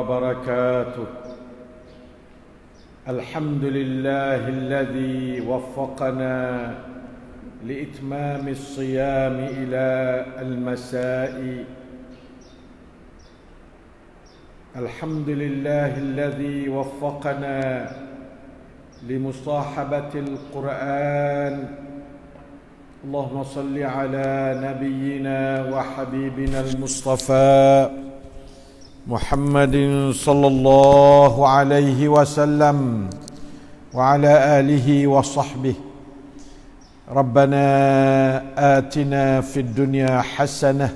وبركاته الحمد لله الذي وفقنا لاتمام الصيام الى المساء الحمد لله الذي وفقنا لمصاحبه القران اللهم صل على نبينا وحبيبنا المصطفى محمد صلى الله عليه وسلم وعلى اله وصحبه ربنا اتنا في الدنيا حسنه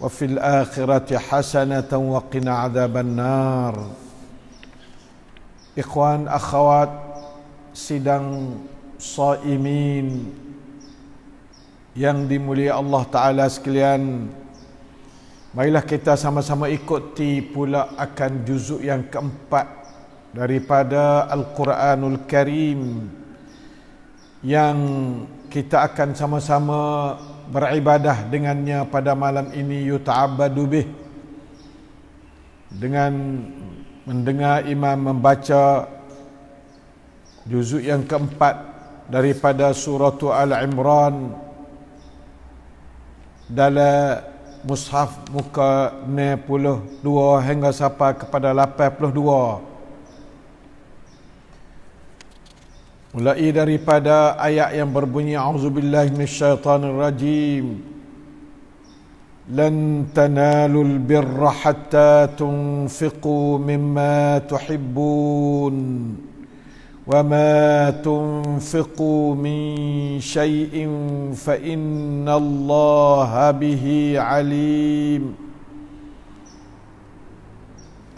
وفي الاخره حسنه وقنا عذاب النار اخوان اخوات sidang صائمين yang dimuliakan الله تعالى sekalian Marilah kita sama-sama ikuti pula akan juzuk yang keempat daripada Al-Quranul Karim yang kita akan sama-sama beribadah dengannya pada malam ini yuta'abadu bih dengan mendengar imam membaca juzuk yang keempat daripada surah Al-Imran dalam Mushaf muka 92 hingga sampai kepada 82. Mulai daripada ayat yang berbunyi auzubillahi minasyaitanir rajim. Lan tanalul birra hatta tunfiqu mimma tuhibbun. وما تنفقوا من شيء فان الله به عليم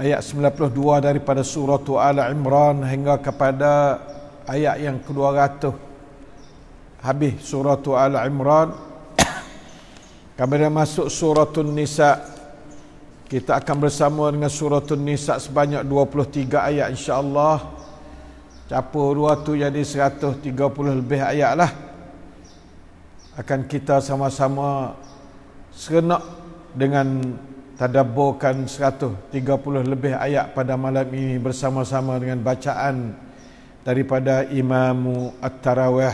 ayat 92 daripada surah Al Imran hingga kepada ayat yang ke-200 habis surah Al Imran kemudian masuk surah An-Nisa kita akan bersama dengan surah An-Nisa sebanyak 23 ayat insya-Allah Capa dua tu jadi 130 lebih ayat lah Akan kita sama-sama Serenak dengan Tadaburkan 130 lebih ayat pada malam ini Bersama-sama dengan bacaan Daripada Imam At-Tarawih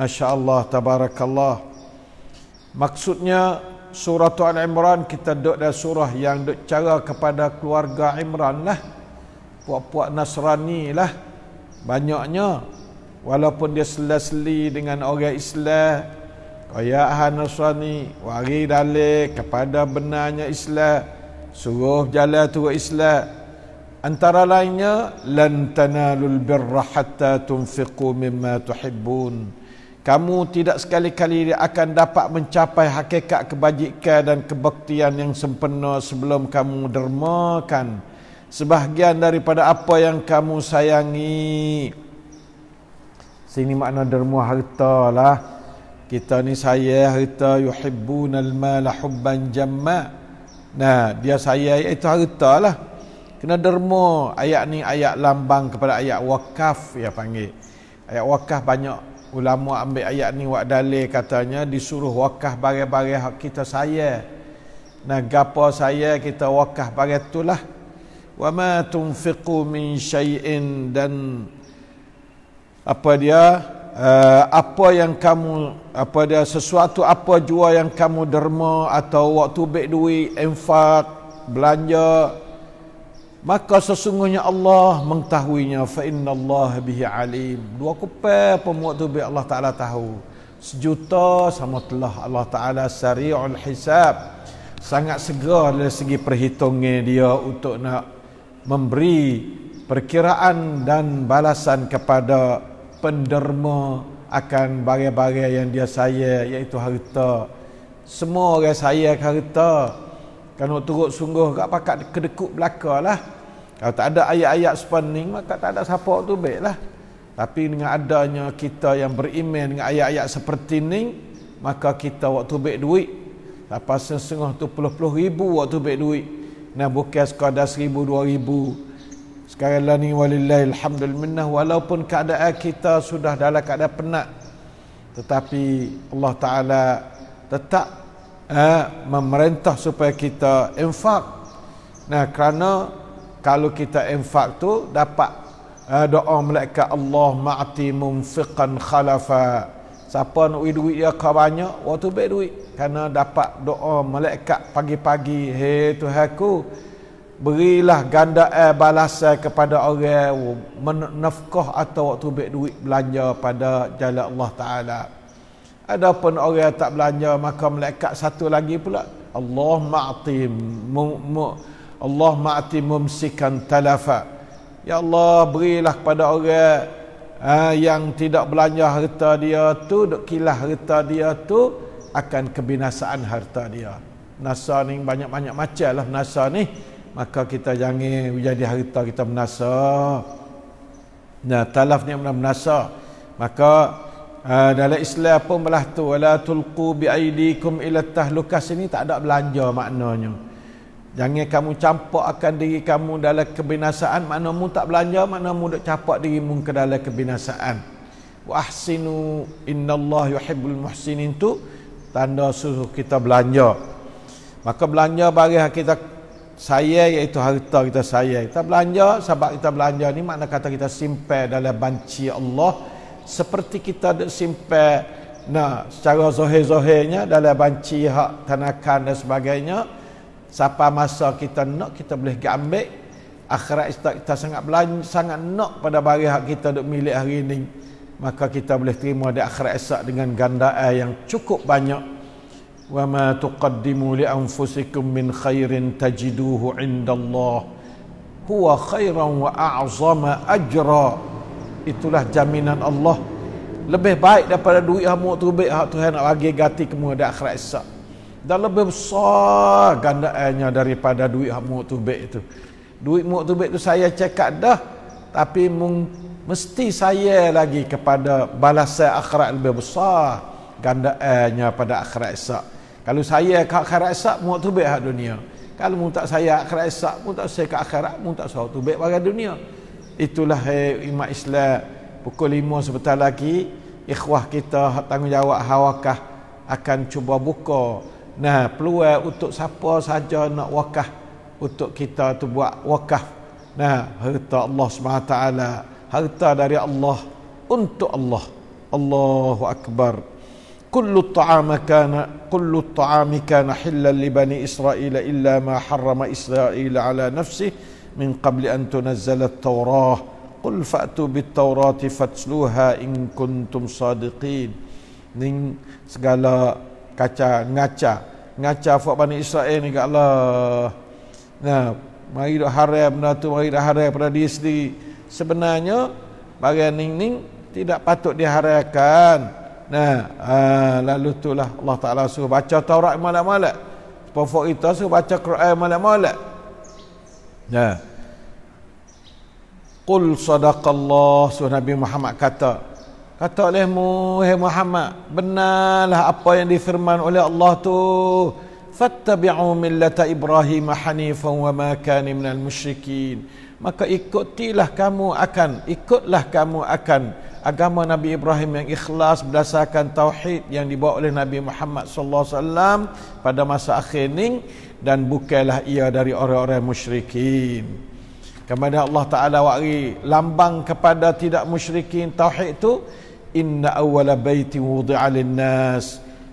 Masya Allah, Tabarakallah Maksudnya Surah Tuan Imran kita duduk dalam surah yang duduk cara kepada keluarga Imran lah puak-puak Nasrani lah banyaknya walaupun dia selesli dengan orang Islam kaya Ahan Nasrani wari dalih kepada benarnya Islam suruh jalan tu Islam antara lainnya lan tanalul birra hatta tunfiqu mimma tuhibbun kamu tidak sekali-kali akan dapat mencapai hakikat kebajikan dan kebaktian yang sempurna sebelum kamu dermakan sebahagian daripada apa yang kamu sayangi. Sini makna dermu harta lah. Kita ni saya harta yuhibbun al-mal hubban jamma. Nah, dia saya itu harta lah. Kena derma ayat ni ayat lambang kepada ayat wakaf ya panggil. Ayat wakaf banyak ulama ambil ayat ni wak dalil katanya disuruh wakaf barang-barang hak kita saya. Nah, gapo saya kita wakaf barang itulah. lah wa ma tunfiqu min syai'in dan apa dia eh, apa yang kamu apa dia sesuatu apa jua yang kamu derma atau waktu beg duit infak belanja maka sesungguhnya Allah mengetahuinya fa innallaha bihi alim dua kupai apa waktu beg Allah taala tahu sejuta sama telah Allah taala sari'ul hisab sangat segar dari segi perhitungan dia untuk nak memberi perkiraan dan balasan kepada penderma akan bagai-bagai yang dia saya iaitu harta semua orang saya harta kalau turut sungguh tak pakat kedekut belakalah kalau tak ada ayat-ayat spending maka tak ada siapa tu lah tapi dengan adanya kita yang beriman dengan ayat-ayat seperti ni maka kita waktu baik duit lepas sesungguh tu puluh-puluh ribu waktu baik duit Nah bukan sekadar seribu dua ribu Sekarang lah ni walillahi alhamdulillah Walaupun keadaan kita sudah dalam keadaan penat Tetapi Allah Ta'ala tetap eh, Memerintah supaya kita infak Nah kerana kalau kita infak tu dapat eh, doa malaikat Allah maati munfiqan khalafa siapa nak pergi duit dia ke banyak waktu baik duit kerana dapat doa melekat pagi-pagi hei Tuhan ku berilah ganda air balasan kepada orang menafkah atau waktu baik duit belanja pada jalan Allah Ta'ala Ada pun orang yang tak belanja maka melekat satu lagi pula Allah ma'ati Allah ma'ati mumsikan talafa Ya Allah berilah kepada orang ha, yang tidak belanja harta dia tu duk kilah harta dia tu akan kebinasaan harta dia nasa ni banyak-banyak macam lah nasa ni maka kita jangan jadi harta kita menasa nah talaf ni benar menasa maka uh, dalam Islam pun belah tu wala tulqu bi aidikum ila tahlukah sini tak ada belanja maknanya Jangan kamu campak akan diri kamu dalam kebinasaan. Mana mu tak belanja, mana mu dah campak dirimu ke dalam kebinasaan. Wa ahsinu inna Allah yuhibbul muhsinin tu tanda suruh kita belanja. Maka belanja bagi kita saya iaitu harta kita saya. Kita belanja sebab kita belanja ni makna kata kita simpan dalam banci Allah seperti kita ada simpan nah secara zahir-zahirnya dalam banci hak tanakan dan sebagainya. Sapa masa kita nak kita boleh ambil akhirat kita, kita sangat belan, sangat nak pada bagi hak kita duk milik hari ini maka kita boleh terima di akhirat esok dengan gandaan yang cukup banyak wa ma tuqaddimu li anfusikum min khairin tajiduhu indallah huwa khairan wa a'zama ajra itulah jaminan Allah lebih baik daripada duit hamuk tu baik hak Tuhan nak bagi ganti kamu di akhirat esok dan lebih besar gandaannya daripada duit hak muk tubik itu. Duit muk tubik itu saya cekak dah. Tapi mung, mesti saya lagi kepada balasan akhirat lebih besar gandaannya pada akhirat esok. Kalau saya ke akhirat esok muk tubik hak dunia. Kalau mung tak saya akhirat esok mung tak saya ke akhirat, mung tak saya tubik pada dunia. Itulah hey, eh, imam Islam pukul 5 sebentar lagi ikhwah kita tanggungjawab hawakah akan cuba buka Nah, peluang untuk siapa saja nak wakaf untuk kita tu buat wakaf. Nah, harta Allah SWT harta dari Allah untuk Allah. Allahu akbar. Kullu ta'am kana kullu ta'am kana halal li bani Israil illa ma harrama Israil ala nafsihi min qabl an tunazzala at-Taurah. Qul fa'tu bit-Taurati fatsluha in kuntum sadiqin. Ning segala kaca ngaca ngaca fuak bani Israel ni ke Allah nah mari dok haram benda tu mari dok haram pada diri sendiri sebenarnya bagian ning ning tidak patut diharamkan nah aa, ha, lalu itulah Allah Taala suruh baca Taurat malam-malam Pofok itu suruh baca Quran malam-malam. Nah. Qul sadaqallah Allah Nabi Muhammad kata. Kata olehmu, Muhammad Muhammad, benarlah apa yang difirman oleh Allah tu. Fattabi'u millata Ibrahim hanifan wa ma kana minal musyrikin. Maka ikutilah kamu akan, ikutlah kamu akan agama Nabi Ibrahim yang ikhlas berdasarkan tauhid yang dibawa oleh Nabi Muhammad sallallahu alaihi wasallam pada masa akhir ini dan bukailah ia dari orang-orang musyrikin. Kemudian Allah Ta'ala wa'i lambang kepada tidak musyrikin tauhid itu إن أول بيت وضع للناس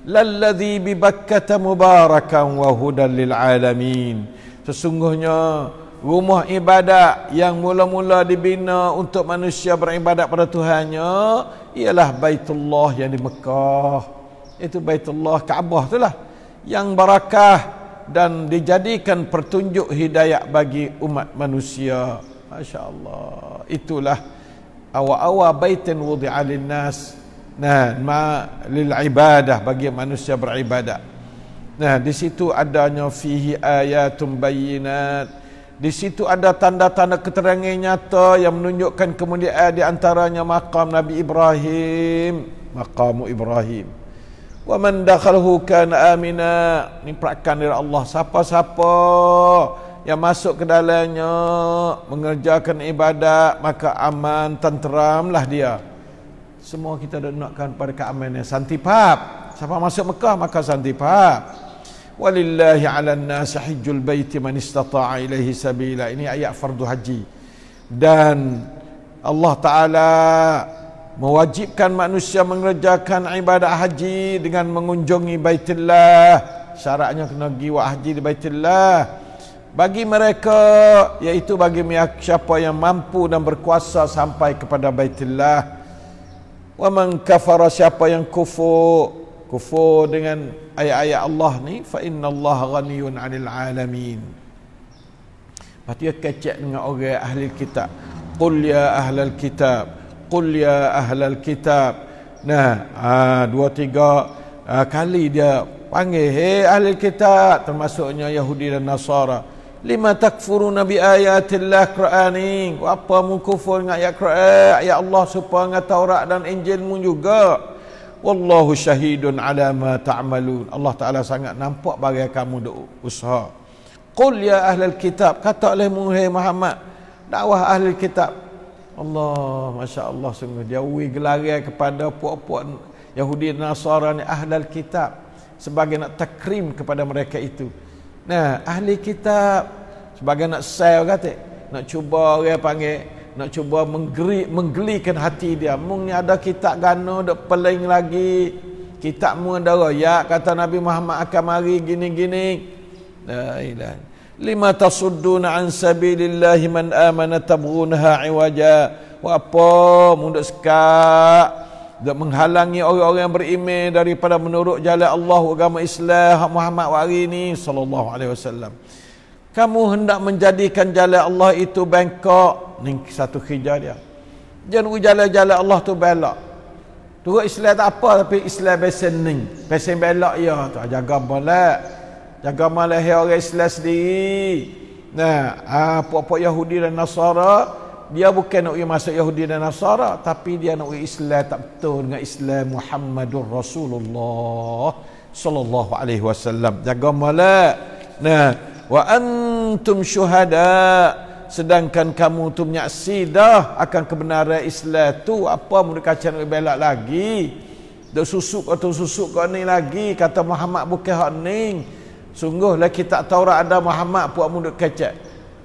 mubarakan ببكة مباركا وهدى للعالمين Sesungguhnya rumah ibadat yang mula-mula dibina untuk manusia beribadat pada Tuhannya ialah Baitullah yang di Mekah. Itu Baitullah Kaabah itulah yang barakah dan dijadikan pertunjuk hidayah bagi umat manusia. Masya-Allah. Itulah awa awa baitin wudi'a linnas nah ma lil ibadah bagi manusia beribadah nah di situ adanya fihi ayatun bayyinat di situ ada tanda-tanda keterangan nyata yang menunjukkan kemuliaan di antaranya makam Nabi Ibrahim, maqam Ibrahim. Wa man dakhalahu kana amina. Ini perakan dari Allah siapa-siapa yang masuk ke dalamnya mengerjakan ibadat maka aman tenteramlah dia semua kita dah nakkan pada keamanan santipap siapa masuk Mekah maka santipap walillahi ala nas hajjul bait man istata'a ilaihi sabila ini ayat fardu haji dan Allah taala mewajibkan manusia mengerjakan ibadat haji dengan mengunjungi Baitullah syaratnya kena pergi buat haji di Baitullah bagi mereka iaitu bagi siapa yang mampu dan berkuasa sampai kepada Baitullah wa man kafara siapa yang kufur kufur dengan ayat-ayat Allah ni fa inna Allah ghaniyun 'anil 'alamin Pasti dia kecek dengan orang ahli kitab qul ya ahlal kitab qul ya ahlal kitab nah aa, ha, dua tiga aa, ha, kali dia panggil hey ahli kitab termasuknya Yahudi dan Nasara lima takfuru nabi ayat Allah Quran apa mu kufur dengan ayat Quran ya Allah supaya dengan Taurat dan Injil mu juga wallahu syahidun ala ma ta'malun Allah Taala sangat nampak bagi kamu duk usaha qul ya ahlal kitab kata oleh muhammad Muhammad dakwah ahli kitab Allah masya-Allah sungguh jauhi gelaran kepada puak-puak Yahudi Nasara ni ahlal kitab sebagai nak takrim kepada mereka itu Nah, ahli kitab sebagai nak sell kata, nak cuba dia panggil, nak cuba menggeri, menggelikan hati dia. Mung ada kitab gano dak peling lagi. Kitab mu ada ya kata Nabi Muhammad akan mari gini-gini. La ilaha lima tasuddun an sabilillah man amana tabghunha iwaja wa apa mundak sekak dan menghalangi orang-orang yang beriman daripada menurut jalan Allah agama Islam Muhammad hari ini sallallahu alaihi wasallam. Kamu hendak menjadikan jalan Allah itu bengkok, ni satu kerja dia. Jangan jalan-jalan Allah tu belok. Turut Islam tak apa tapi Islam besen ni. Besen belok ya tu ah, jaga balak. Jaga malah orang Islam sendiri. Nah, apa-apa ah, Yahudi dan Nasara dia bukan nak masuk Yahudi dan Nasara tapi dia nak Islam tak betul dengan Islam Muhammadur Rasulullah sallallahu alaihi wasallam jaga molek nah wa antum syuhada sedangkan kamu tu menyaksi dah akan kebenaran Islam tu apa mun kacang nak belak lagi dah susuk atau susuk kau ni lagi kata Muhammad bukan hak ning sungguhlah lah kita tahu ada Muhammad buat mun kacang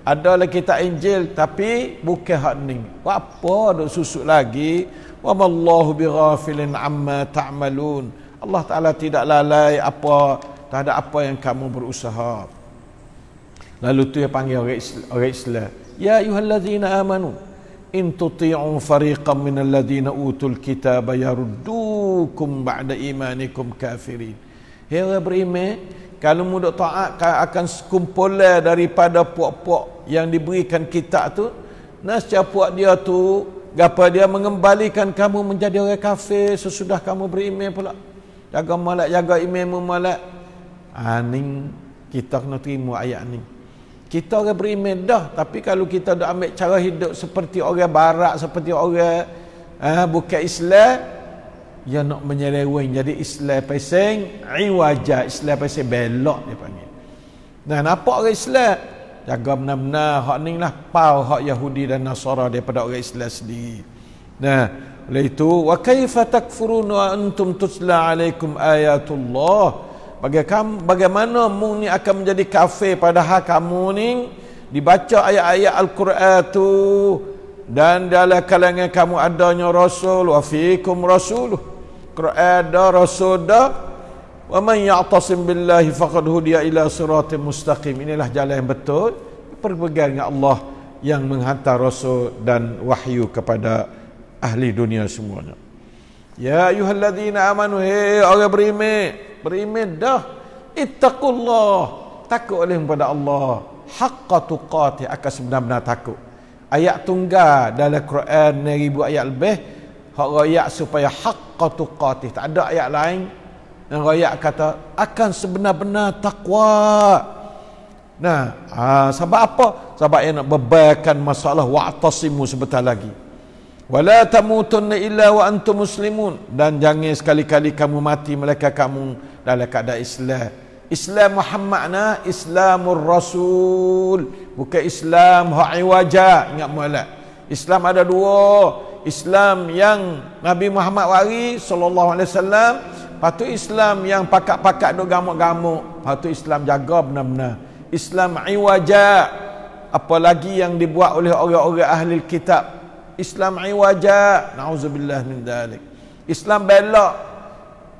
adalah kitab Injil tapi bukan hak ni. Apa nak susut lagi? Wa mallahu bighafilin amma ta'malun. Allah Taala tidak lalai apa tak ada apa yang kamu berusaha. Lalu tu yang panggil orang Islam. Ya ayyuhallazina amanu in tuti'u fariqan minal ladzina utul kitaba yaruddukum ba'da imanikum kafirin. Hei orang beriman, kalau muda dok taat akan sekumpulan daripada puak-puak yang diberikan kita tu nasya puak dia tu gapa dia mengembalikan kamu menjadi orang kafir sesudah kamu beriman pula jaga malak jaga iman mu malak aning ha, kita kena terima ayat ni kita orang beriman dah tapi kalau kita dah ambil cara hidup seperti orang barak, seperti orang eh, bukan Islam yang nak menyereweng jadi Islam pesing iwaja Islam pesing belok dia panggil Nah, nampak orang Islam jaga benar-benar hak ni lah pau hak Yahudi dan Nasara daripada orang Islam sendiri nah oleh itu wa kaifa takfurun wa antum tusla alaikum ayatullah bagaimana mung ni akan menjadi kafir padahal kamu ni dibaca ayat-ayat al-Quran tu dan dalam kalangan kamu adanya rasul wa fiikum rasuluh Quran dah, Rasul dah. Wa man ya'tasim billahi faqad hudiya ila siratin mustaqim. Inilah jalan yang betul. Perpegang dengan Allah yang menghantar Rasul dan wahyu kepada ahli dunia semuanya. Ya ayuhalladzina amanu hei orang berimik berimik dah ittaqullah takut oleh kepada Allah haqqa tuqati akan sebenar-benar takut ayat tunggal dalam Quran 1000 ayat lebih hak royak supaya haqqatu qatih tak ada ayat lain yang royak kata akan sebenar-benar takwa nah ha, sebab apa sebab yang nak bebaikan masalah wa'tasimu sebentar lagi wala tamutunna illa wa antum muslimun dan jangan sekali-kali kamu mati mereka kamu dalam keadaan Islam Islam Muhammad na Islamur Rasul bukan Islam hak wajah ingat molek Islam ada dua Islam yang Nabi Muhammad wari sallallahu alaihi wasallam, patu Islam yang pakak-pakak duk gamuk-gamuk, patu Islam jaga benar-benar. Islam iwaja apalagi yang dibuat oleh orang-orang ahli kitab. Islam iwaja, nauzubillah min dalik. Islam belak.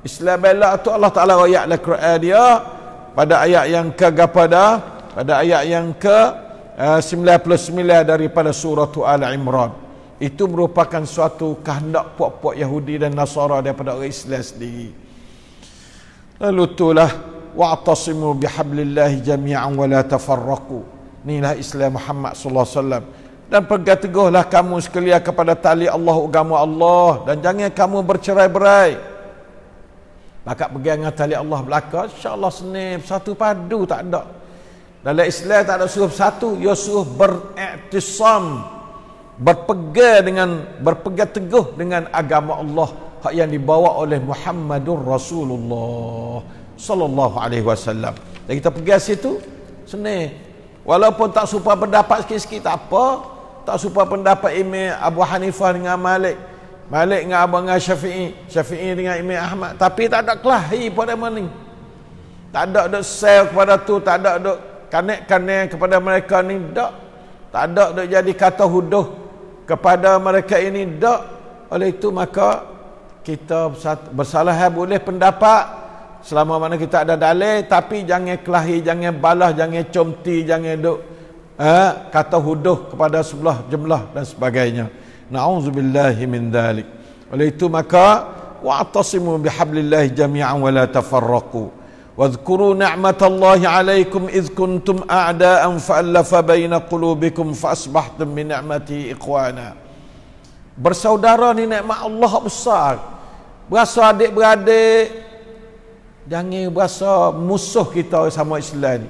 Islam belak tu Allah Taala royak dalam Quran dia pada ayat yang ke gapada pada ayat yang ke 99 eh, daripada surah Al-Imran. Itu merupakan suatu kehendak puak-puak Yahudi dan Nasara daripada orang Islam sendiri. Lalu itulah wa'tasimu bihablillah jami'an wa la tafarraqu. Inilah Islam Muhammad sallallahu alaihi wasallam. Dan pegang teguhlah kamu sekalian kepada tali Allah agama Allah dan jangan kamu bercerai-berai. Bakat pegang dengan tali Allah belaka, insya-Allah senang satu padu tak ada. Dalam Islam tak ada suruh satu, ia suruh beriktisam berpegang dengan berpegang teguh dengan agama Allah hak yang dibawa oleh Muhammadur Rasulullah sallallahu alaihi wasallam. Dan kita pergi situ senang. Walaupun tak suka pendapat sikit-sikit tak apa, tak suka pendapat Imam Abu Hanifah dengan Malik, Malik dengan Abang Syafi'i, Syafi'i dengan Imam Ahmad, tapi tak ada kelahi pada mana ni. Tak ada dok sel kepada tu, tak ada dok kanek-kanek kepada mereka ni dok. Tak ada dok jadi kata huduh kepada mereka ini tak oleh itu maka kita bersalah ya, boleh pendapat selama mana kita ada dalil tapi jangan kelahi jangan balah jangan comti jangan duk eh, kata huduh kepada sebelah jumlah dan sebagainya na'udzubillahi min dalik oleh itu maka wa'tasimu bihablillah jami'an wa la tafarraqu واذكروا نعمة الله عليكم إذ كنتم أعداء فألف بين قلوبكم فأصبحتم نعمة إخوانا bersaudara ni nikmat Allah besar berasa adik-beradik jangan berasa musuh kita sama Islam ni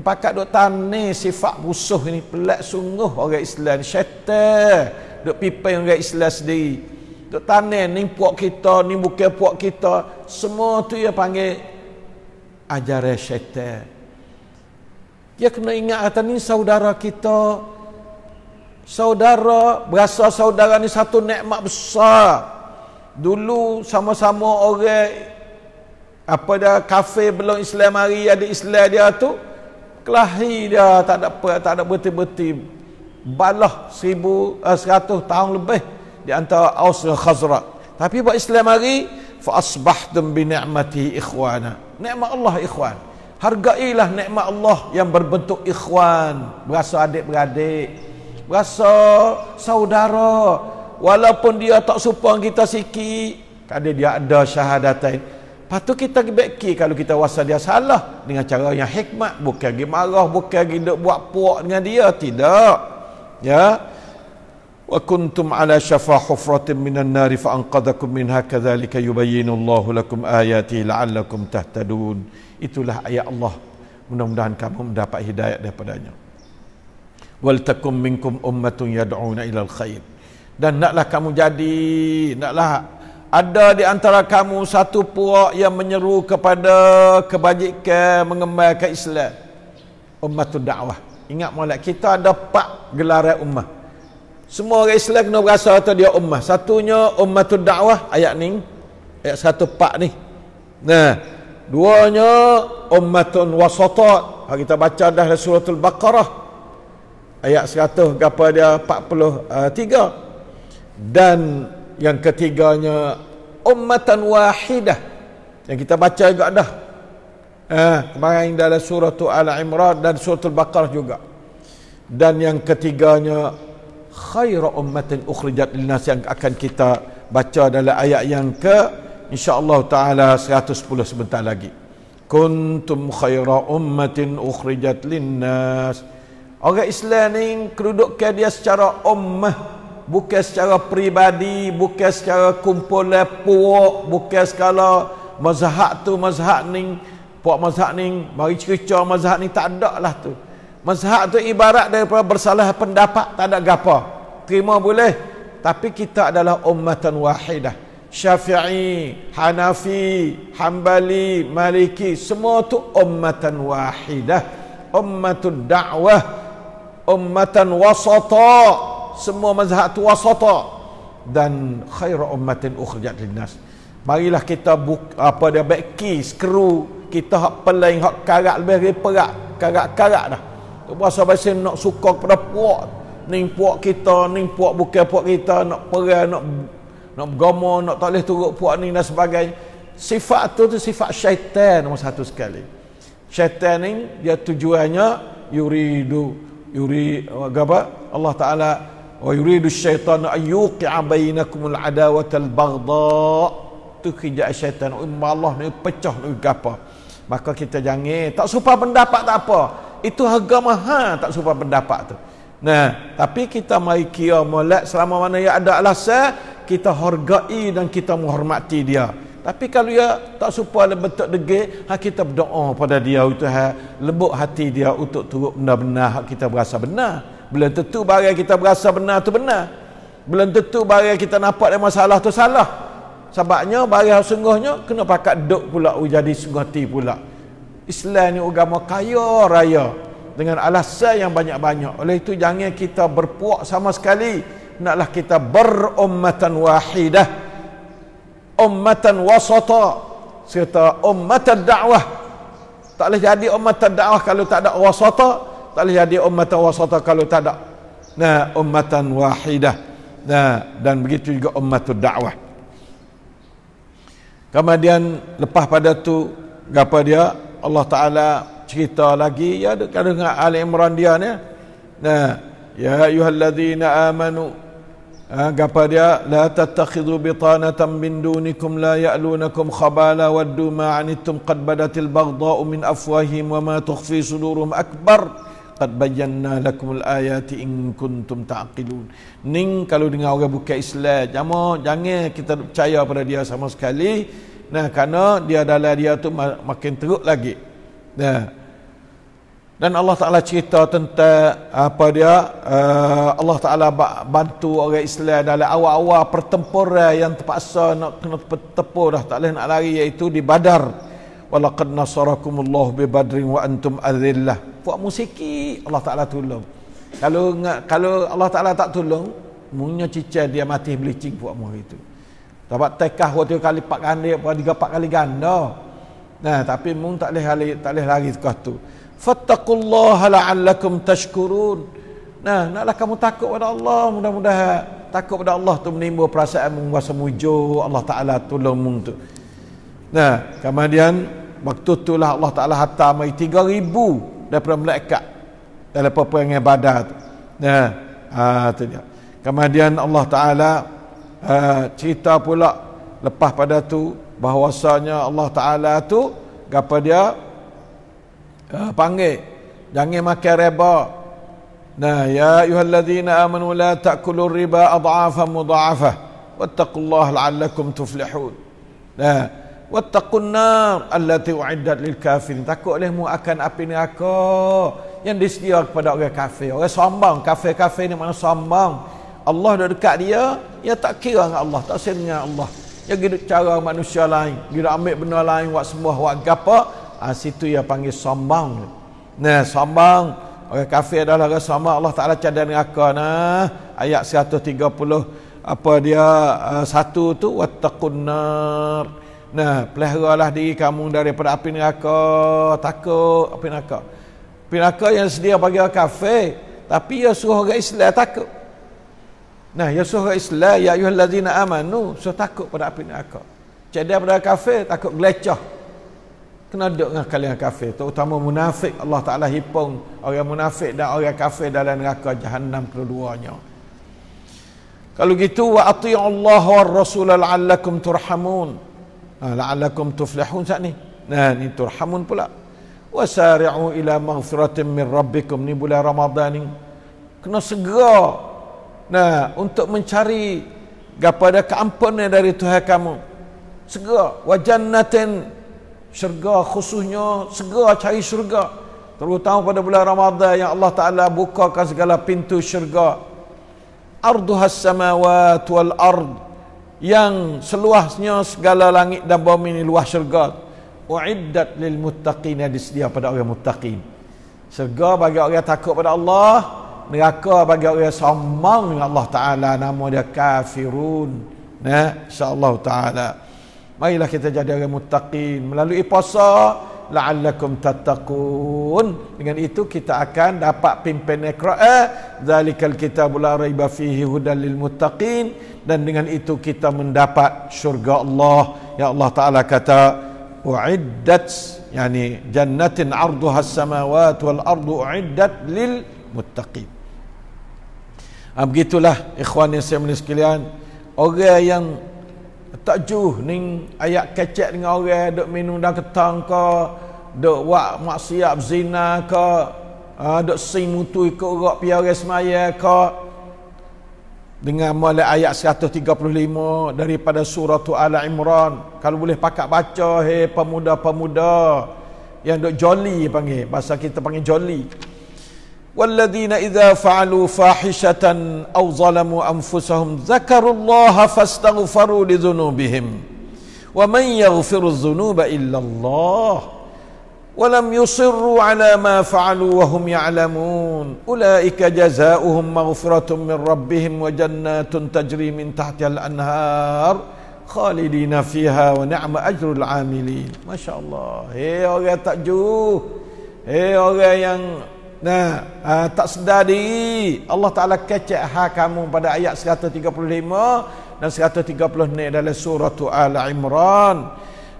yang pakat duk tani sifat musuh ni pelak sungguh orang Islam syaitan duk pipai orang Islam sendiri duk tani ni puak kita ni bukan puak kita semua tu yang panggil ajar ya syaitan. Ya kena ingat kata ni saudara kita. Saudara, berasa saudara ni satu nikmat besar. Dulu sama-sama orang apa dia kafe belum Islam hari ada Islam dia tu kelahi dia tak ada apa tak ada beti-beti balah eh, seratus tahun lebih di antara Aus dan Khazraj tapi buat Islam hari Fa فأصبحتم بنعمتي إخوانا نعمة الله إخوان Hargailah nikmat Allah yang berbentuk ikhwan, berasa adik-beradik, berasa saudara. Walaupun dia tak serupa kita sikit, kada dia ada syahadatain. Patu kita beki kalau kita rasa dia salah dengan cara yang hikmat, bukan lagi marah, bukan lagi buat puak dengan dia, tidak. Ya. Yeah. وكنتم على شفا حفرة من النار فأنقذكم منها كذلك يبين الله لكم آياته لعلكم tahtadun. itulah ayat Allah mudah-mudahan kamu mendapat hidayah daripadanya wal takum minkum ummatun yad'una ila alkhair dan naklah kamu jadi naklah ada di antara kamu satu puak yang menyeru kepada kebajikan mengembangkan Islam ummatun da'wah ingat molek kita ada pak gelaran ummah semua orang Islam kena berasa kata dia ummah. Satunya ummatul da'wah ayat ni. Ayat satu pak ni. Nah. Duanya ummatun wasatat. Hari kita baca dah dalam suratul Baqarah. Ayat seratus gapa dia empat puluh tiga. Dan yang ketiganya ummatan wahidah. Yang kita baca juga dah. Eh, kemarin dalam suratul Al-Imran dan suratul Baqarah juga. Dan yang ketiganya khaira ummatin ukhrijat linnas yang akan kita baca dalam ayat yang ke insyaallah taala 110 sebentar lagi kuntum khaira ummatin ukhrijat linnas orang Islam ni kedudukan dia secara ummah bukan secara peribadi bukan secara kumpulan puak bukan skala mazhab tu mazhab ni puak mazhab ni mari cerita mazhab ni tak ada lah tu Mazhab tu ibarat daripada bersalah pendapat tak ada gapa. Terima boleh. Tapi kita adalah ummatan wahidah. Syafi'i, Hanafi, Hanbali, Maliki, semua tu ummatan wahidah. Ummatun da'wah, ummatan wasata. Semua mazhab tu wasata. Dan khairu ummatin ukhrijat linnas. Marilah kita buk, apa dia back key, skru. Kita hak pelain, hak karat lebih berperak. Karat-karat dah. Tu bahasa bahasa nak suka kepada puak. Ni puak kita, ni puak bukan puak kita, nak perai, nak nak bergama, nak tak boleh turut puak ni dan sebagainya. Sifat tu tu sifat syaitan nombor satu sekali. Syaitan ni dia tujuannya yuridu yuri apa? Allah Taala wa yuridu syaitan ayuqi'a bainakum al-adawata al-baghdha. Tu kejadian syaitan. Allah ni pecah ni gapa. Maka kita jangan tak supa pendapat tak apa itu harga mahal tak serupa pendapat tu nah tapi kita mai kia molek selama mana ia ada alasan kita hargai dan kita menghormati dia tapi kalau ia tak serupa dalam bentuk degil ha kita berdoa pada dia Tuhan lebuk hati dia untuk turut benar-benar hak kita berasa benar belum tentu barang kita berasa benar tu benar belum tentu barang kita nampak dia masalah tu salah sebabnya barang sungguhnya kena pakat dok pula jadi sungguh pula Islam ni agama kaya raya dengan alasan yang banyak-banyak oleh itu jangan kita berpuak sama sekali naklah kita berummatan wahidah ummatan wasata serta ummatan da'wah tak boleh jadi ummatan da'wah kalau tak ada wasata tak boleh jadi ummatan wasata kalau tak ada nah ummatan wahidah nah dan begitu juga ummatul da'wah kemudian lepas pada tu gapa dia Allah Ta'ala cerita lagi ya kalau dengar Ali Imran dia ni nah ya ayyuhallazina amanu ha, gapa dia la tattakhidhu bitanatan min dunikum la ya'lunakum khabala waddu ma anittum qad badatil baghdha'u min afwahihim wa ma tukhfi sudurum akbar qad bayyana lakum ayati in kuntum ta'qilun ning kalau dengar orang bukan Islam jamaah jangan kita percaya pada dia sama sekali Nah, kerana dia dalam dia tu makin teruk lagi. Nah. Dan Allah Taala cerita tentang apa dia uh, Allah Taala bantu orang Islam dalam awal-awal pertempuran yang terpaksa nak kena tempur dah tak boleh nak lari iaitu di Badar. Walaqad nasarakumullahu bi Badrin wa antum adillah. Buat musik Allah Taala tolong. Kalau kalau Allah Taala tak tolong, munya cicah dia mati belicing buat muhir itu. Dapat tekah waktu kali empat kali, tiga empat kali ganda. Nah, tapi mung tak leh lari, tak leh lari dekat tu. Fattaqullaha la'allakum tashkurun. Nah, naklah kamu takut pada Allah, mudah-mudahan takut pada Allah tu menimba perasaan menguasa mujo Allah Taala tolong mung tu. Nah, kemudian waktu tu lah Allah Taala hantar mai 3000 daripada malaikat dalam peperangan Badar tu. Nah, ah tu dia. Kemudian Allah Taala uh, cerita pula lepas pada tu bahwasanya Allah Ta'ala tu kata dia uh, panggil jangan makan riba nah ya ayuhallazina amanu la ta'kulur riba adhafan mudha'afah wattaqullaha la'allakum tuflihun nah wattaqun nar allati u'iddat lil kafirin takut olehmu akan api neraka yang disediakan kepada orang kafir orang sombong kafir-kafir ni mana sombong Allah dah dekat dia, dia tak kira dengan Allah, tak sayang dengan Allah. Dia gerak cara manusia lain, gerak ambil benda lain, buat semua buat gapa, ha, ah, situ dia panggil sombong. Nah, sombong. Orang kafir adalah orang sama Allah Taala cadang neraka nah. Ayat 130 apa dia uh, satu tu wattaqunnar. Nah, peliharalah diri kamu daripada api neraka. Takut api neraka. Api neraka yang sedia bagi orang kafir, tapi dia suruh orang Islam takut. Nah, ya suhu Islam, ya ayuhal lazina amanu, so takut pada api neraka. Cedah pada kafir, takut gelecoh. Kena duduk dengan kalian kafir. Terutama munafik, Allah Ta'ala hipung orang munafik dan orang kafir dalam neraka jahannam keduanya. Kalau gitu, wa ati'u Allah wa rasul la'allakum turhamun. Ha, la'allakum tuflihun saat ni. Nah, ni turhamun pula. Wasari'u ila maghfiratin min rabbikum. Ni bulan Ramadhan ni. Kena segera Nah, untuk mencari kepada keampunan dari Tuhan kamu. Segera wajannatin syurga khususnya segera cari syurga. Terutama pada bulan Ramadhan yang Allah Taala bukakan segala pintu syurga. Arduhas samawat wal ard yang seluasnya segala langit dan bumi ini luas syurga. Uiddat lil muttaqin yang disediakan pada orang muttaqin. Syurga bagi orang yang takut pada Allah neraka bagi orang yang sombong dengan Allah Ta'ala nama dia kafirun ya, insyaAllah Ta'ala marilah kita jadi orang mutaqin melalui puasa la'allakum tattaqun dengan itu kita akan dapat pimpin ikra'a zalikal kitabu la raiba fihi hudan lil muttaqin dan dengan itu kita mendapat syurga Allah ya Allah Ta'ala kata u'iddat yani jannatin arduha as-samawati wal ardu u'iddat lil muttaqin ha, begitulah ikhwan yang saya menulis sekalian orang yang tak jauh ni ayat kecek dengan orang duk minum dah ketang ke duk buat maksiat zina ke ha, ah, duk sing mutu ikut orang piara semaya ke dengan mulai ayat 135 daripada surah tu Ala Imran kalau boleh pakak baca hei pemuda-pemuda yang dok jolly panggil bahasa kita panggil jolly والذين اذا فعلوا فاحشه او ظلموا انفسهم ذكروا الله فاستغفروا لذنوبهم ومن يغفر الذنوب الا الله ولم يصروا على ما فعلوا وهم يعلمون اولئك جزاؤهم مغفره من ربهم وجنات تجري من تحتها الانهار خالدين فيها ونعم اجر العاملين ما شاء الله هي orang تاجوه هي orang yang Nah, uh, tak sedar diri Allah Taala kecek ha kamu pada ayat 135 dan 130 ni dalam surah Al Imran.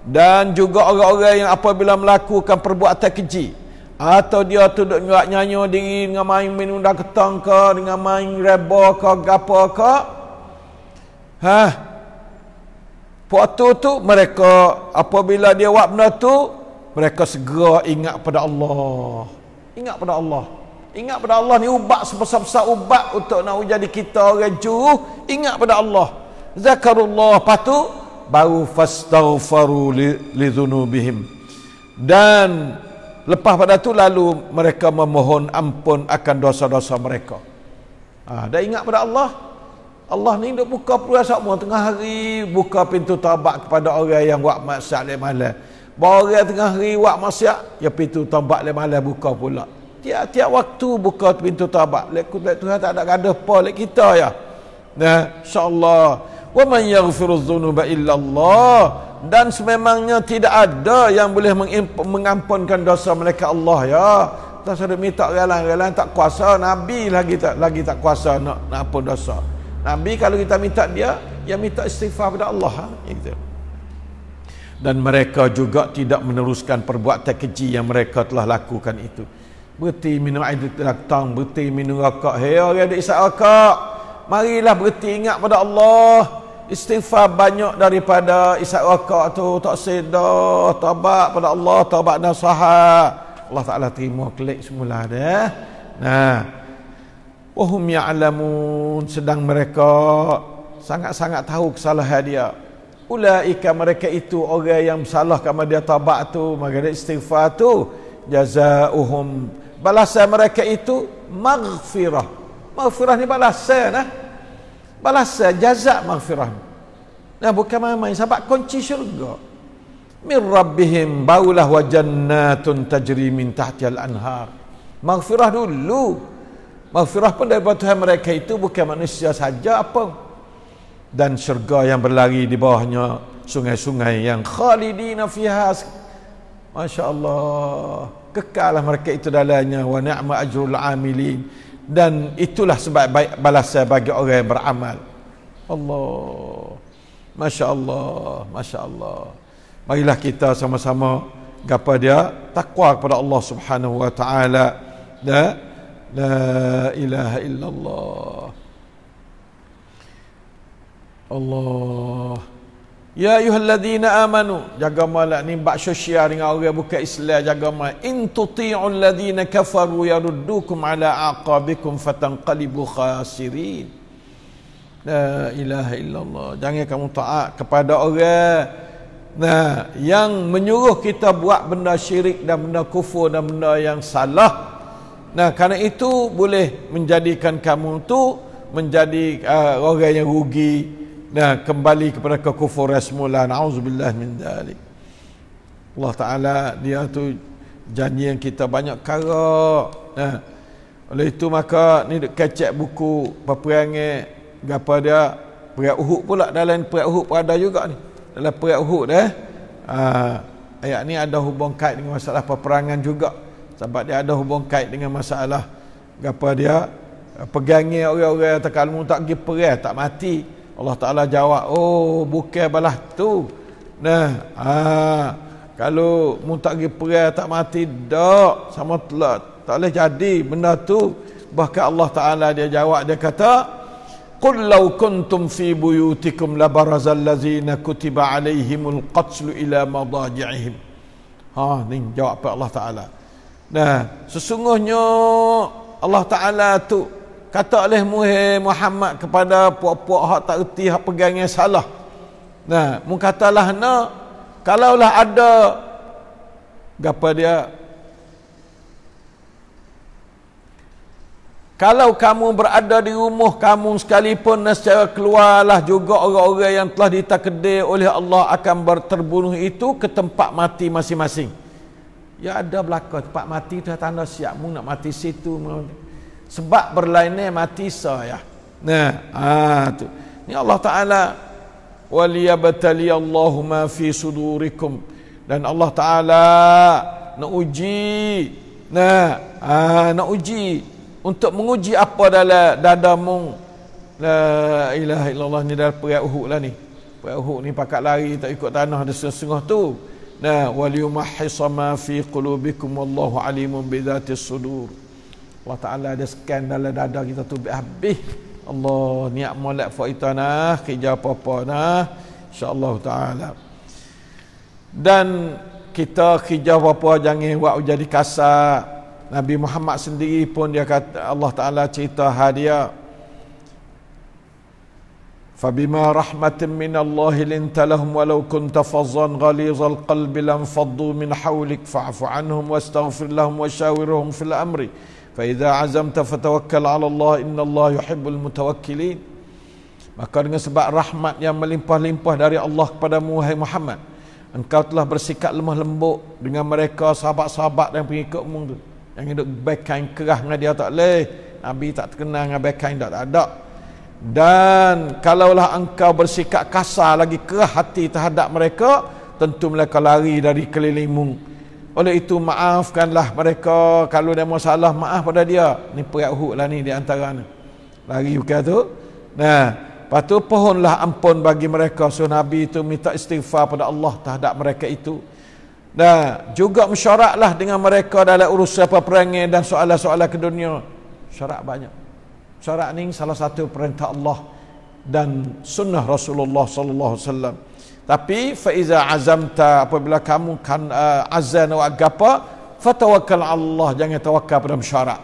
Dan juga orang-orang yang apabila melakukan perbuatan keji atau dia duduk nyuak nyanyo diri dengan main minum dah ketang ke dengan main reba ke gapo ke ha waktu tu mereka apabila dia buat benda tu mereka segera ingat pada Allah Ingat pada Allah. Ingat pada Allah ni ubat sebesar-besar ubat untuk nak jadi kita orang juruh. Ingat pada Allah. Zakarullah patu baru fastaghfaru li dhunubihim. Dan lepas pada tu lalu mereka memohon ampun akan dosa-dosa mereka. Ha, dan ingat pada Allah. Allah ni duk buka peluang semua tengah hari buka pintu tabak kepada orang yang buat maksiat malam. Bawa orang tengah riwak masyak Ya pintu tombak lima malam buka pula Tiap-tiap waktu buka pintu tombak Lek Tuhan tak ada gada apa Lek kita ya Nah, InsyaAllah Wa man yaghfiru zunuba illallah Dan sememangnya tidak ada Yang boleh mengampunkan dosa mereka Allah ya Tak ada minta relan-relan Tak kuasa Nabi lagi tak lagi tak kuasa Nak, nak apa dosa Nabi kalau kita minta dia Yang minta istighfar pada Allah ha? Ya, gitu dan mereka juga tidak meneruskan perbuatan keji yang mereka telah lakukan itu berhenti minum air datang berhenti minum rakak hei orang ada isyak rakak marilah berhenti ingat pada Allah istighfar banyak daripada isyak rakak tu tak sedar tabak pada Allah tabak nasihat Allah Ta'ala terima klik semula dah nah wahum ya'lamun sedang mereka sangat-sangat tahu kesalahan dia ulaika mereka itu orang yang salah kama dia tabak tu maka istighfar tu jazaohum balasan mereka itu maghfirah maghfirah ni balasan nah ha? balasan jaza maghfirah nah bukan main-main sebab kunci syurga min rabbihim baulah wa jannatun tajri min tahtihal anhar maghfirah dulu maghfirah pun daripada Tuhan mereka itu bukan manusia saja apa dan syurga yang berlari di bawahnya sungai-sungai yang khalidina fiha Masya Allah kekallah mereka itu dalamnya wa ni'ma ajrul amilin dan itulah sebab baik balasan bagi orang yang beramal Allah Masya Allah Masya Allah Marilah kita sama-sama gapa dia takwa kepada Allah Subhanahu wa taala la la ilaha illallah Allah Ya ayuhalladzina amanu Jaga malak ni Bak syosya dengan orang bukan Islam Jaga malak In tuti'u alladzina kafaru Yaruddukum ala aqabikum Fatanqalibu khasirin La ilaha illallah Jangan kamu taat kepada orang Nah, yang menyuruh kita buat benda syirik dan benda kufur dan benda yang salah. Nah, karena itu boleh menjadikan kamu tu menjadi uh, orang yang rugi, Nah, kembali kepada kekufuran semula. Nauzubillah min dalik. Allah Ta'ala dia tu janji yang kita banyak karak. Nah. Oleh itu maka ni kecek buku peperangan gapa dia perang Uhud pula dalam perang Uhud pun ada juga ni. Dalam perang Uhud eh. Aa, ah, ayat ni ada hubung kait dengan masalah peperangan juga. Sebab dia ada hubung kait dengan masalah gapa dia pegangnya orang-orang yang tak kalmu tak pergi perang tak mati. Allah Taala jawab, "Oh, bukan balah tu." Nah, ha, kalau mu tak pergi perang tak mati dak, sama telat. Tak boleh jadi benda tu. Bahkan Allah Taala dia jawab dia kata, "Qul law kuntum fi buyutikum la barazal ladzina kutiba alaihimul qatl ila madaji'ihim." Ha, ni jawab Allah Taala. Nah, sesungguhnya Allah Taala tu kata oleh Muhammad kepada puak-puak hak tak erti hak pegang yang salah nah mu katalah na kalaulah ada gapa dia kalau kamu berada di rumah kamu sekalipun secara keluarlah juga orang-orang yang telah ditakdir oleh Allah akan berterbunuh itu ke tempat mati masing-masing ya ada belakang tempat mati tu tanda siap mu nak mati situ mu sebab berlainan mati saya. Nah, ah tu. Ni Allah Taala waliyabtali Allahu ma fi sudurikum dan Allah Taala nak uji. Nah, ah nak uji untuk menguji apa dalam dadamu. La ilaha illallah ni dalam perang Uhud lah ni. Perang Uhud ni pakat lari tak ikut tanah ada sengah-sengah tu. Nah, waliyumahhisama fi qulubikum wallahu alimun bidzatis sudur. Allah Ta'ala ada scan dalam dada kita tu habis Allah niat molek fa'ita nah kerja apa-apa nah insyaAllah Ta'ala dan kita kerja apa-apa jangan buat jadi kasar Nabi Muhammad sendiri pun dia kata Allah Ta'ala cerita hadiah فبما رحمة من الله لنت لهم ولو كنت فظا غليظ القلب لانفضوا من حولك فاعف عنهم واستغفر لهم وشاورهم في الأمر فإذا عزمت فتوكل على الله إن الله يحب المتوكلين maka dengan sebab rahmat yang melimpah-limpah dari Allah kepada wahai Muhammad engkau telah bersikap lemah lembut dengan mereka sahabat-sahabat yang pengikutmu tu yang hidup bekain kerah dengan dia tak leh Nabi tak terkenal dengan bekain tak, tak ada dan kalaulah engkau bersikap kasar lagi kerah hati terhadap mereka tentu mereka lari dari kelilingmu oleh itu maafkanlah mereka kalau dia mau salah maaf pada dia. Ni perat Uhud lah ni di antara ni. Lagi bukan tu. Nah, patu pohonlah ampun bagi mereka. So Nabi itu minta istighfar pada Allah terhadap mereka itu. Nah, juga mesyuaratlah dengan mereka dalam urusan peperangan dan soalan-soalan ke dunia. Syarat banyak. Syarat ni salah satu perintah Allah dan sunnah Rasulullah sallallahu alaihi wasallam. Tapi faiza azamta apabila kamu kan uh, azan wa gapa fatawakkal Allah jangan tawakal pada syarak.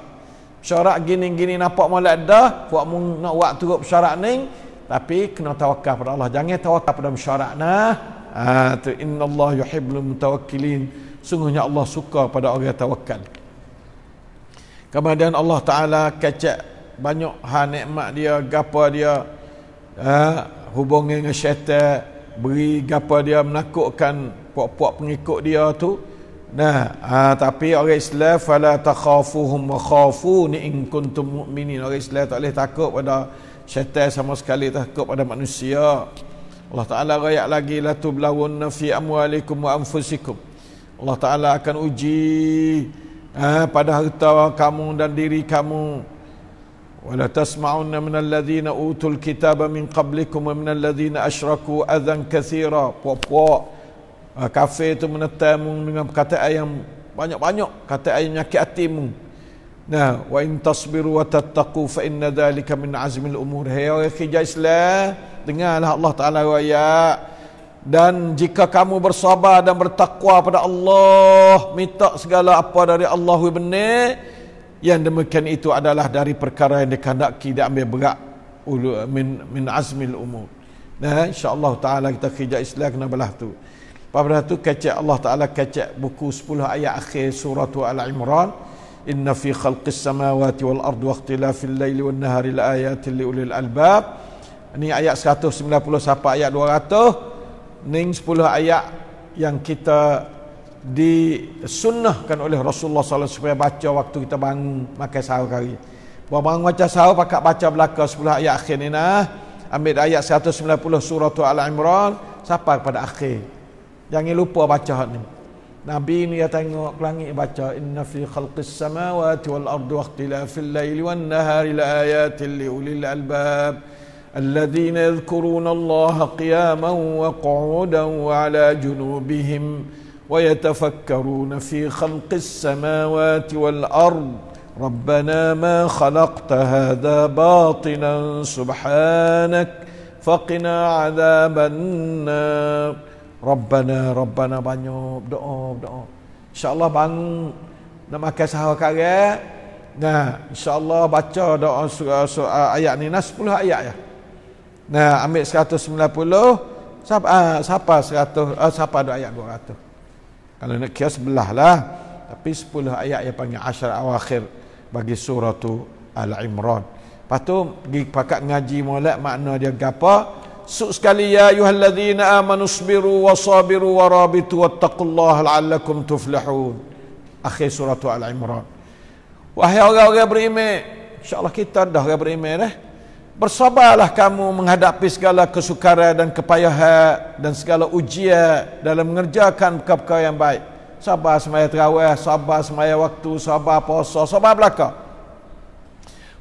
Syarak gini-gini nampak molek dah buat mu nak buat turup syarak ni tapi kena tawakal pada Allah jangan tawakal pada syarak nah. Ah tu innallahu yuhibbul mutawakkilin. Sungguhnya Allah suka pada orang yang tawakal. Kemudian Allah Taala kecek banyak hal nikmat dia, gapa dia. Ah uh, eh, hubungan dengan syaitan, beri gapa dia menakutkan puak-puak pengikut dia tu nah ha, tapi orang Islam fala takhafuhum wa ni in kuntum mu'minin orang Islam tak boleh takut pada syaitan sama sekali takut pada manusia Allah Taala rayak lagi la tublawun fi amwalikum wa anfusikum Allah Taala akan uji ha, pada harta kamu dan diri kamu ولتسمعن من الذين اوتوا الكتاب من قبلكم ومن الذين اشركوا اذى كثيرا ah, kafir tu menetamu dengan perkataan yang banyak-banyak kata yang menyakit hatimu nah wa in tasbiru wa tattaqu fa inna dhalika min al umur hai orang hijaz Islam dengarlah Allah taala wa ya. dan jika kamu bersabar dan bertakwa pada Allah minta segala apa dari Allah yang benar yang demikian itu adalah dari perkara yang dikandaki dia ambil berat min, min azmil umur nah, insyaAllah ta'ala kita kerja islah kena belah tu pada tu kecek Allah ta'ala kecek buku 10 ayat akhir surah Al-Imran inna fi khalqis samawati wal ardu wa ikhtilafil layli wal nahari la ayatin li ulil albab ni ayat 190 sampai ayat 200 ni 10 ayat yang kita disunnahkan oleh Rasulullah SAW supaya baca waktu kita bangun makan sahur kali. Buat bangun baca sahur pakak baca belaka sebelah ayat akhir ni nah. Ambil ayat 190 surah Al-Imran sampai kepada akhir. Jangan lupa baca hak ni. Nabi ni dia tengok ke langit baca inna fi khalqis samawati wal ardi waqtilafil laili wan nahari laayatil liulil albab alladhina yadhkuruna Allah qiyaman wa qu'udan wa ala junubihim ويتفكرون في خلق السماوات والارض ربنا ما خلقت هذا باطلا سبحانك فقنا عذاب النار ربنا ربنا banyak doa doa insyaallah bang nak makan sahur kare nah insyaallah baca doa surah, surah ayat ni nah 10 ayat ya nah ambil 190 siapa ah, siapa 100 ah, siapa ada ayat 200 kalau nak kias belah lah. Tapi sepuluh ayat yang panggil asyar awakhir bagi surah tu Al-Imran. Lepas tu pergi pakat ngaji mulak makna dia gapa. Suk sekali ya ayuhalladzina amanusbiru wa sabiru wa wa taqullah la'allakum tuflihun. Akhir surah tu Al-Imran. Wahai orang-orang beriman. InsyaAllah kita dah orang beriman dah. Eh? bersabarlah kamu menghadapi segala kesukaran dan kepayahan dan segala ujian dalam mengerjakan perkara-perkara yang baik. Sabar semaya terawih, sabar semaya waktu, sabar puasa, sabar belaka.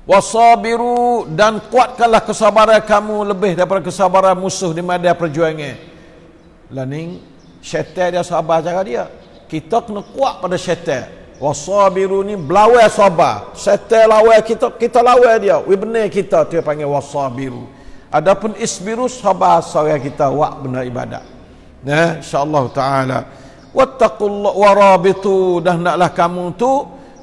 Wasabiru dan kuatkanlah kesabaran kamu lebih daripada kesabaran musuh di medan perjuangan. Lening, syaitan dia sabar cara dia. Kita kena kuat pada syaitan wasabiru ni belawai sabar settle lawai kita kita lawai dia ibne kita dia panggil wasabiru adapun isbiru sabar saya kita buat benda ibadat ya eh? insyaallah taala wattaqullah warabitu dah naklah kamu tu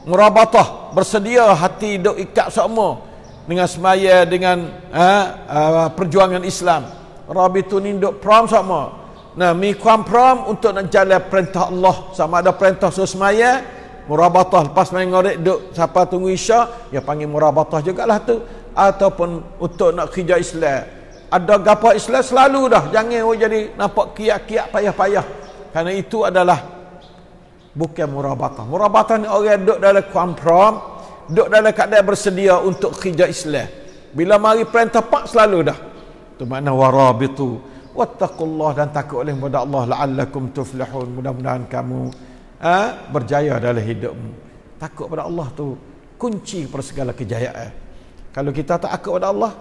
murabatah bersedia hati duk ikat semua dengan semaya dengan eh, uh, perjuangan Islam rabitu ni duk prom semua nah mi kuam prom untuk nak jalan perintah Allah sama ada perintah suruh semaya murabatah lepas main ngorek duk siapa tunggu isya ya panggil murabatah lah tu ataupun untuk nak kerja Islam ada gapa Islam selalu dah jangan oh jadi nampak kiat-kiat payah-payah kerana itu adalah bukan murabatah murabatah ni orang duk dalam kuamprom duk dalam keadaan bersedia untuk kerja Islam bila mari perintah pak selalu dah tu makna warabitu wattaqullah dan takut oleh kepada Allah la'allakum tuflihun mudah-mudahan kamu ha, berjaya dalam hidupmu takut pada Allah tu kunci pada segala kejayaan kalau kita tak takut pada Allah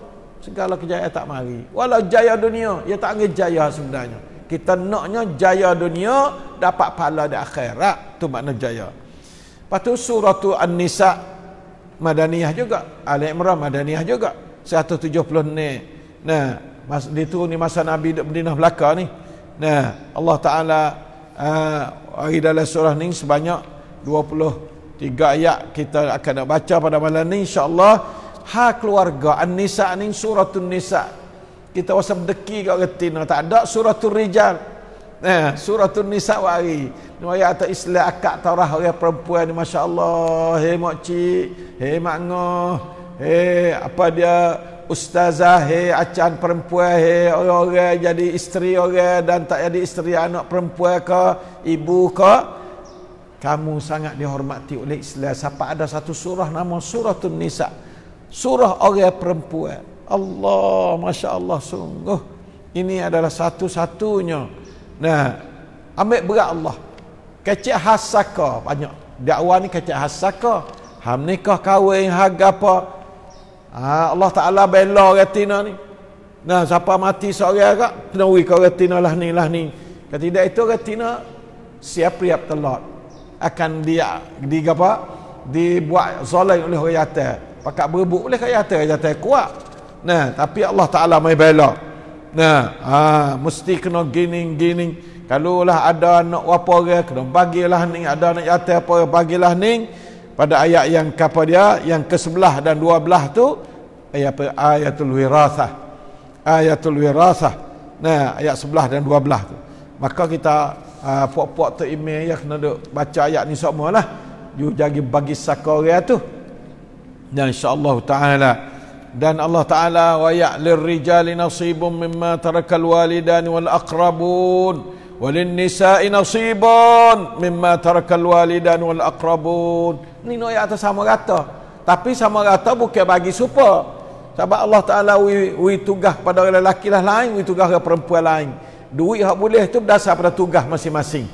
segala kejayaan tak mari walau jaya dunia ia ya tak ada jaya sebenarnya kita naknya jaya dunia dapat pahala di akhirat tu makna jaya lepas tu surah tu An-Nisa Madaniyah juga Al-Imran Madaniyah juga 170 ni nah di tu ni masa Nabi duduk berdinah belaka ni nah Allah Ta'ala ah, hari dalam surah ni sebanyak 23 ayat kita akan nak baca pada malam ni insyaallah ha keluarga an-nisa ni suratul nisa kita rasa berdeki kat retina tak ada suratul rijal eh suratul nisa wari ni ayat atas islam akak tarah orang perempuan ni masyaallah hey mak cik hey mak apa dia ustazah he acan perempuan he orang-orang jadi isteri orang dan tak jadi isteri anak perempuan ke ibu ke kamu sangat dihormati oleh Islam siapa ada satu surah nama surah tun nisa surah orang perempuan Allah Masya Allah sungguh ini adalah satu-satunya nah ambil berat Allah kecil hasaka banyak dakwah ni kecil hasaka ham nikah kahwin harga apa Ha, Allah Ta'ala bela retina ni. Nah, siapa mati seorang agak, kena uri kau retina lah ni, lah ni. Kalau tidak itu retina, siap riap telur. Akan dia, di apa? Dibuat zalim oleh orang yata. Pakat berebut oleh orang yata, orang yata kuat. Nah, tapi Allah Ta'ala mai bela. Nah, ha, mesti kena gini-gini. Kalau lah ada anak apa orang, kena bagilah ni. Ada anak yata apa orang, bagilah Bagilah ni pada ayat yang kapa dia yang ke sebelah dan dua belah tu ayat apa ayatul wirasah ayatul wirasah nah ayat sebelah dan dua belah tu maka kita uh, puak-puak tu email ya kena duk baca ayat ni semualah ju jagi bagi sakoria tu dan insyaallah taala dan Allah taala wa ya'lir rijali nasibum mimma tarakal walidani wal aqrabun Walin nisai وللنساء نصيب مما ترك الوالدان والأقربون Ini noya atas sama rata tapi sama rata bukan bagi super sebab Allah Ta'ala we, we tugah pada lelaki lah lain we tugah pada perempuan lain duit yang boleh tu berdasar pada tugah masing-masing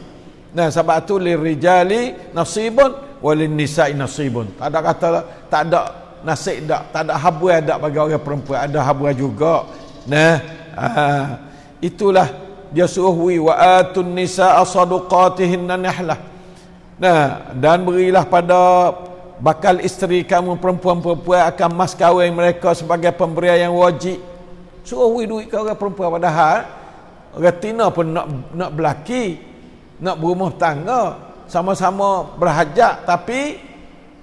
nah sebab itu lirijali nasibun walin nisai nasibun tak ada kata lah, tak ada nasib tak tak ada habuan tak bagi orang perempuan ada habuan juga nah uh, itulah dia suruh wi wa atun nisa asadqatihin nahlah nah dan berilah pada bakal isteri kamu perempuan-perempuan akan mas kahwin mereka sebagai pemberian yang wajib suruh wi duit kau orang perempuan padahal retina pun nak nak belaki nak berumah tangga sama-sama berhajat tapi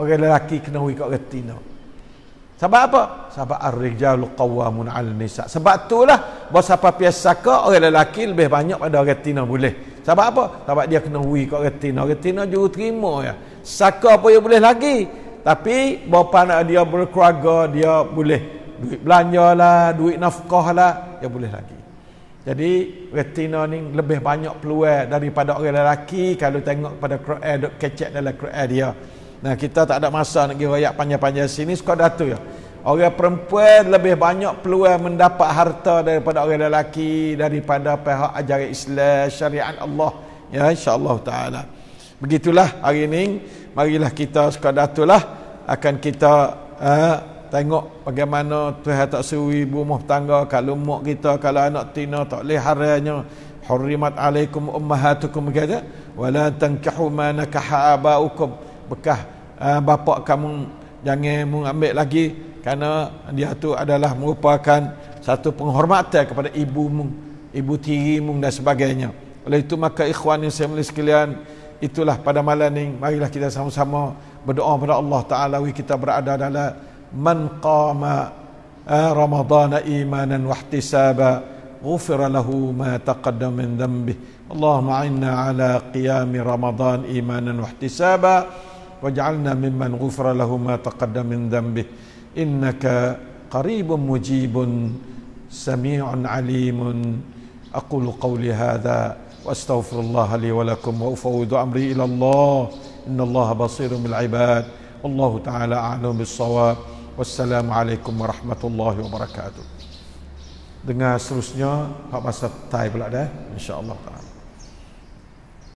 orang lelaki kena wi kat retina sebab apa? Sebab ar-rijalu qawwamun 'ala nisa. Sebab itulah bos siapa piasaka orang lelaki lebih banyak pada orang tina boleh. Sebab apa? Sebab dia kena wui kat orang tina. Orang tina juga terima ya. Saka apa yang boleh lagi. Tapi bapa nak dia berkeluarga, dia boleh duit belanja lah, duit nafkah lah, dia boleh lagi. Jadi retina ni lebih banyak peluang daripada orang lelaki kalau tengok pada Quran dok kecek dalam Quran dia. Nah kita tak ada masa nak pergi rakyat panjang-panjang sini suka datu ya. Orang perempuan lebih banyak peluang mendapat harta daripada orang lelaki daripada pihak ajaran Islam syariat Allah. Ya Insyaallah taala. Begitulah hari ini marilah kita suka datulah akan kita uh, tengok bagaimana Tuhan tak suruh ibu rumah tangga kalau mak kita kalau anak tina tak boleh haranya hurrimat alaikum ummahatukum kata wala tankahu ma nakaha abaukum bekah uh, ah, bapa kamu jangan mengambil lagi kerana dia tu adalah merupakan satu penghormatan kepada ibu ibumu, ibu tirimu dan sebagainya. Oleh itu maka ikhwan yang saya sekalian, itulah pada malam ini marilah kita sama-sama berdoa kepada Allah Taala wi kita berada dalam man qama ah, Ramadan imanan wa ihtisaba غفر ma ما تقدم من ذنبه اللهم عنا على قيام رمضان ايمانا واحتسابا واجعلنا ممن غفر له ما تقدم من ذنبه انك قريب مجيب سميع عليم اقول قولي هذا واستغفر الله لي ولكم وافوض امري الى الله ان الله بصير بالعباد والله تعالى اعلم بالصواب والسلام عليكم ورحمه الله وبركاته. Dengan seterusnya, Pak Masa Thai pula dah. InsyaAllah. Allah.